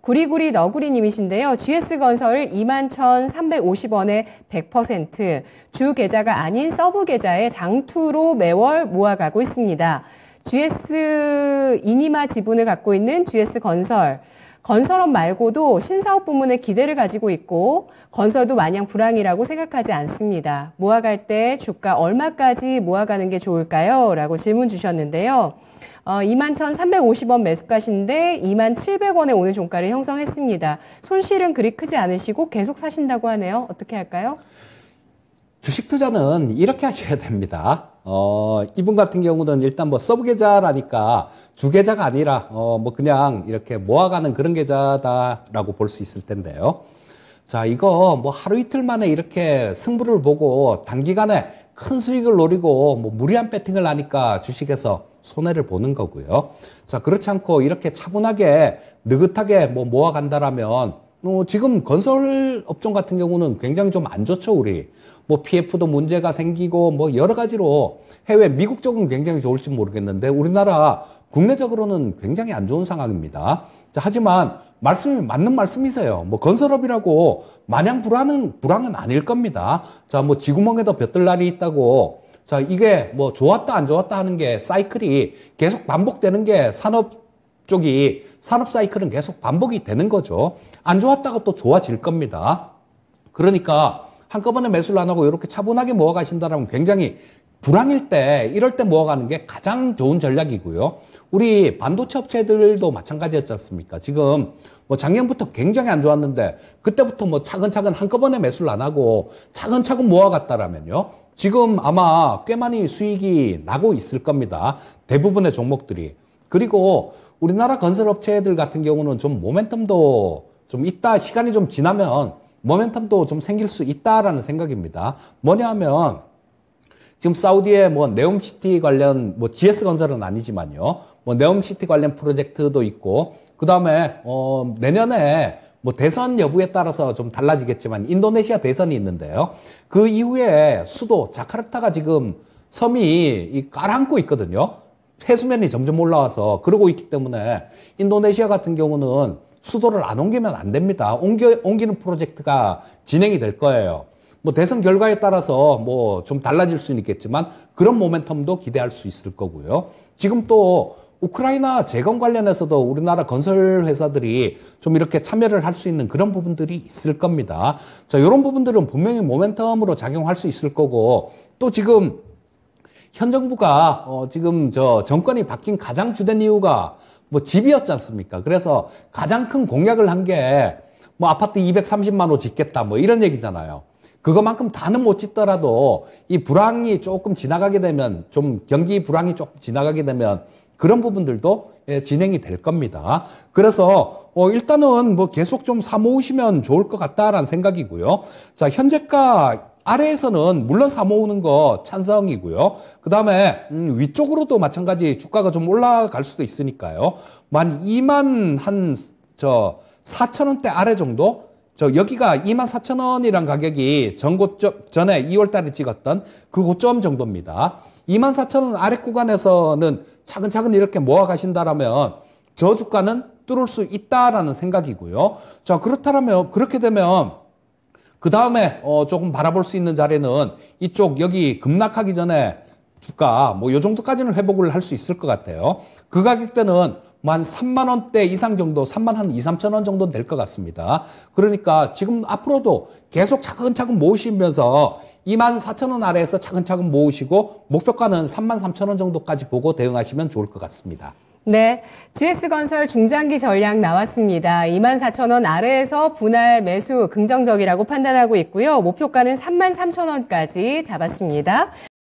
구리구리 너구리님이신데요. GS건설 21,350원에 100%주 계좌가 아닌 서브 계좌에 장투로 매월 모아가고 있습니다. GS 이니마 지분을 갖고 있는 GS건설 건설업 말고도 신사업 부문에 기대를 가지고 있고 건설도 마냥 불황이라고 생각하지 않습니다. 모아갈 때 주가 얼마까지 모아가는 게 좋을까요? 라고 질문 주셨는데요. 어, 21,350원 매수가신데 2 7 0 0원에 오늘 종가를 형성했습니다. 손실은 그리 크지 않으시고 계속 사신다고 하네요. 어떻게 할까요? 주식 투자는 이렇게 하셔야 됩니다. 어, 이분 같은 경우는 일단 뭐 서브 계좌라니까 주 계좌가 아니라 어, 뭐 그냥 이렇게 모아가는 그런 계좌다라고 볼 수 있을 텐데요. 자, 이거 뭐 하루 이틀 만에 이렇게 승부를 보고 단기간에 큰 수익을 노리고 뭐 무리한 배팅을 하니까 주식에서 손해를 보는 거고요. 자, 그렇지 않고 이렇게 차분하게 느긋하게 뭐 모아간다라면 어, 지금 건설 업종 같은 경우는 굉장히 좀 안 좋죠, 우리. 뭐 PF도 문제가 생기고 뭐 여러 가지로 해외 미국 쪽은 굉장히 좋을지 모르겠는데 우리나라 국내적으로는 굉장히 안 좋은 상황입니다. 자, 하지만 말씀이 맞는 말씀이세요. 뭐 건설업이라고 마냥 불안은 불안은 아닐 겁니다. 자, 뭐 지구멍에도 볕들 날이 있다고 자, 이게 뭐 좋았다 안 좋았다 하는 게 사이클이 계속 반복되는 게 산업 쪽이 산업 사이클은 계속 반복이 되는 거죠. 안 좋았다가 또 좋아질 겁니다. 그러니까 한꺼번에 매수를 안 하고 이렇게 차분하게 모아가신다면 굉장히 불황일 때 이럴 때 모아가는 게 가장 좋은 전략이고요. 우리 반도체 업체들도 마찬가지였지 않습니까? 지금 뭐 작년부터 굉장히 안 좋았는데 그때부터 뭐 차근차근 한꺼번에 매수를 안 하고 차근차근 모아갔다라면요. 지금 아마 꽤 많이 수익이 나고 있을 겁니다. 대부분의 종목들이. 그리고 우리나라 건설업체들 같은 경우는 좀 모멘텀도 좀 있다. 시간이 좀 지나면 모멘텀도 좀 생길 수 있다라는 생각입니다. 뭐냐 하면 지금 사우디에 뭐 네옴시티 관련 뭐 GS 건설은 아니지만요. 뭐 네옴시티 관련 프로젝트도 있고 그다음에 어 내년에 뭐 대선 여부에 따라서 좀 달라지겠지만 인도네시아 대선이 있는데요. 그 이후에 수도 자카르타가 지금 섬이 가라앉고 있거든요. 해수면이 점점 올라와서 그러고 있기 때문에 인도네시아 같은 경우는 수도를 안 옮기면 안 됩니다. 옮겨, 옮기는 프로젝트가 진행이 될 거예요. 뭐 대선 결과에 따라서 뭐 좀 달라질 수는 있겠지만 그런 모멘텀도 기대할 수 있을 거고요. 지금 또 우크라이나 재건 관련해서도 우리나라 건설 회사들이 좀 이렇게 참여를 할 수 있는 그런 부분들이 있을 겁니다. 자, 이런 부분들은 분명히 모멘텀으로 작용할 수 있을 거고 또 지금 현 정부가 어 지금 저 정권이 바뀐 가장 주된 이유가 뭐 집이었지 않습니까? 그래서 가장 큰 공약을 한 게 뭐 아파트 230만 호 짓겠다 뭐 이런 얘기잖아요. 그거만큼 다는 못 짓더라도 이 불황이 조금 지나가게 되면 좀 경기 불황이 조금 지나가게 되면 그런 부분들도 예, 진행이 될 겁니다. 그래서 어 일단은 뭐 계속 좀 사모으시면 좋을 것 같다라는 생각이고요. 자 현재가 아래에서는 물론 사 모으는 거 찬성이고요. 그 다음에 음, 위쪽으로도 마찬가지 주가가 좀 올라갈 수도 있으니까요. 만 2만 한저 4천 원대 아래 정도 저 여기가 24,000원이란 가격이 전고점 전에 2월 달에 찍었던 그 고점 정도입니다. 24,000원 아래 구간에서는 차근차근 이렇게 모아 가신다라면 저 주가는 뚫을 수 있다라는 생각이고요. 자, 그렇다면 그렇게 되면 그 다음에 어 조금 바라볼 수 있는 자리는 이쪽 여기 급락하기 전에 주가 뭐요 정도까지는 회복을 할 수 있을 것 같아요. 그 가격대는 만 3만 원대 이상 정도, 3만 한 2, 3천 원 정도는 될것 같습니다. 그러니까 지금 앞으로도 계속 차근차근 모으시면서 2만 4천 원 아래에서 차근차근 모으시고 목표가는 3만 3천 원 정도까지 보고 대응하시면 좋을 것 같습니다. 네. GS건설 중장기 전략 나왔습니다. 24,000원 아래에서 분할 매수 긍정적이라고 판단하고 있고요. 목표가는 33,000원까지 잡았습니다.